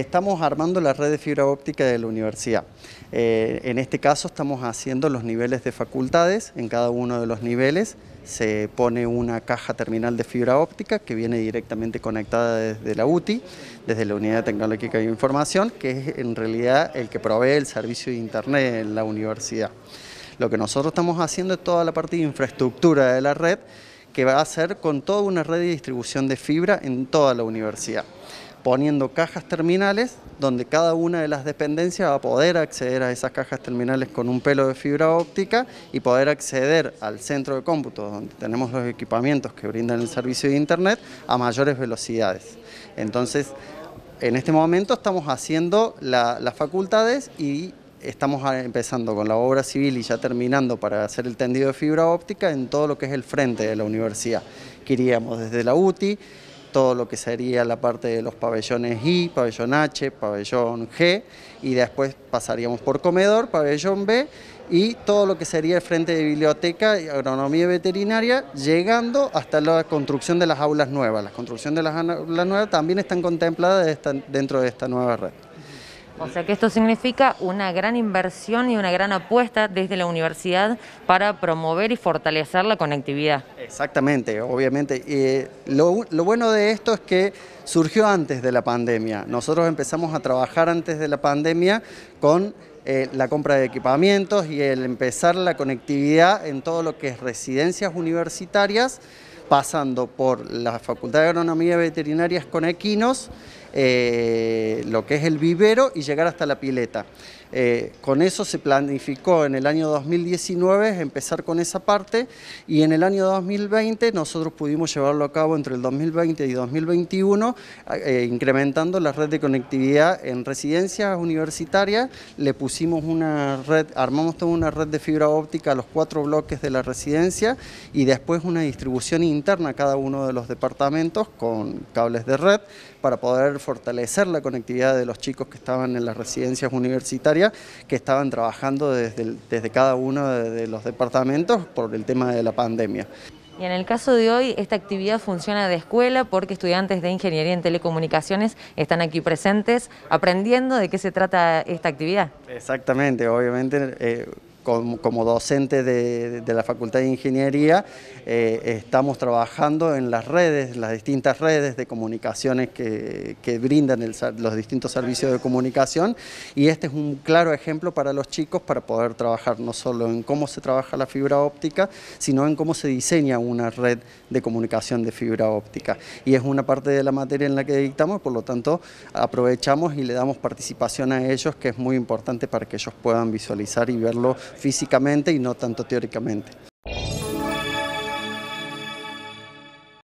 Estamos armando la red de fibra óptica de la universidad. Eh, en este caso estamos haciendo los niveles de facultades. En cada uno de los niveles se pone una caja terminal de fibra óptica que viene directamente conectada desde la UTI, desde la Unidad Tecnológica de Información, que es en realidad el que provee el servicio de Internet en la universidad. Lo que nosotros estamos haciendo es toda la parte de infraestructura de la red, que va a ser con toda una red de distribución de fibra en toda la universidad poniendo cajas terminales donde cada una de las dependencias va a poder acceder a esas cajas terminales con un pelo de fibra óptica y poder acceder al centro de cómputo donde tenemos los equipamientos que brindan el servicio de internet a mayores velocidades. Entonces, en este momento estamos haciendo las facultades y estamos empezando con la obra civil y ya terminando para hacer el tendido de fibra óptica en todo lo que es el frente de la universidad. Queríamos desde la UTI, todo lo que sería la parte de los pabellones I, pabellón H, pabellón G, y después pasaríamos por comedor, pabellón B, y todo lo que sería el frente de biblioteca, y agronomía veterinaria, llegando hasta la construcción de las aulas nuevas. La construcción de las aulas nuevas también están contempladas dentro de esta nueva red. O sea que esto significa una gran inversión y una gran apuesta desde la universidad para promover y fortalecer la conectividad. Exactamente, obviamente. Y eh, lo, bueno de esto es que surgió antes de la pandemia. Nosotros empezamos a trabajar antes de la pandemia con eh, la compra de equipamientos y el empezar la conectividad en todo lo que es residencias universitarias, pasando por la Facultad de Agronomía y Veterinarias con equinos eh, lo que es el vivero y llegar hasta la pileta. Eh, con eso se planificó en el año 2019 empezar con esa parte y en el año 2020 nosotros pudimos llevarlo a cabo entre el 2020 y 2021 eh, incrementando la red de conectividad en residencias universitarias, le pusimos una red, armamos toda una red de fibra óptica a los cuatro bloques de la residencia y después una distribución interna a cada uno de los departamentos con cables de red para poder fortalecer la conectividad de los chicos que estaban en las residencias universitarias, que estaban trabajando desde, desde cada uno de, los departamentos por el tema de la pandemia. Y en el caso de hoy, esta actividad funciona de escuela porque estudiantes de Ingeniería en Telecomunicaciones están aquí presentes aprendiendo de qué se trata esta actividad. Exactamente, obviamente... Eh, como, docente de, la Facultad de Ingeniería eh, estamos trabajando en las redes, las distintas redes de comunicaciones que, brindan los distintos servicios de comunicación y este es un claro ejemplo para los chicos para poder trabajar no solo en cómo se trabaja la fibra óptica, sino en cómo se diseña una red de comunicación de fibra óptica. Y es una parte de la materia en la que dictamos, por lo tanto aprovechamos y le damos participación a ellos que es muy importante para que ellos puedan visualizar y verlo físicamente y no tanto teóricamente.